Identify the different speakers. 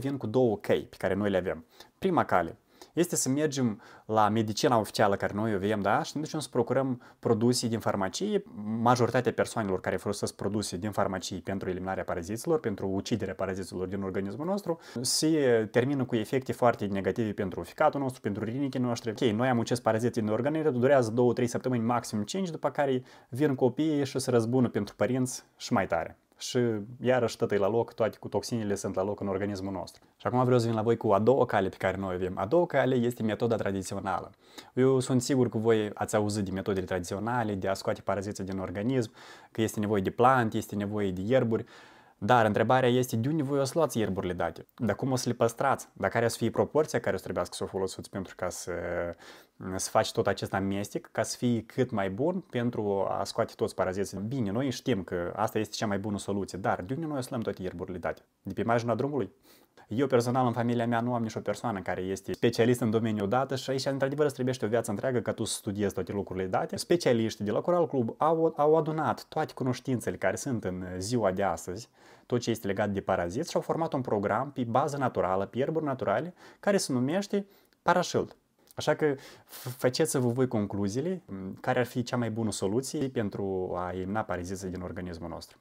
Speaker 1: vin cu două căi pe care noi le avem. Prima cale este să mergem la medicina oficială care noi o avem, da? Și ne ducem să procurăm produse din farmacie. Majoritatea persoanelor care folosesc produse din farmacie pentru eliminarea paraziților, pentru uciderea paraziților din organismul nostru, se termină cu efecte foarte negative pentru ficatul nostru, pentru rinichii noștri. Ok, noi am ucis paraziții din organele, durează 2-3 săptămâni, maxim 5, după care vin copiii și se răzbună pentru părinți și mai tare și iarăși tot e la loc, toate cu toxinele sunt la loc în organismul nostru. Și acum vreau să vin la voi cu a doua cale pe care noi o avem. A doua cale este metoda tradițională. Eu sunt sigur că voi ați auzit de metodele tradiționale, de a scoate paraziții din organism, că este nevoie de plante, este nevoie de ierburi. Dar întrebarea este de unde voi o să luați ierburile date? Dar cum o să le păstrați? Dar care o să fie proporția care o să trebuiască să o folosiți pentru ca să, să faci tot acest amestec ca să fie cât mai bun pentru a scoate toți paraziții. Bine, noi știm că asta este cea mai bună soluție, dar de unde noi o să luăm toate ierburile date? De pe marginea drumului? Eu personal în familia mea nu am nicio persoană care este specialist în domeniul dată și aici într-adevăr îți trebuiește o viață întreagă că tu studiezi toate lucrurile date. Specialiștii de la Coral Club au, au adunat toate cunoștințele care sunt în ziua de astăzi, tot ce este legat de paraziți și au format un program pe bază naturală, pe ierburi naturale, care se numește Parashield. Așa că faceți-vă voi concluziile care ar fi cea mai bună soluție pentru a elimina paraziții din organismul nostru.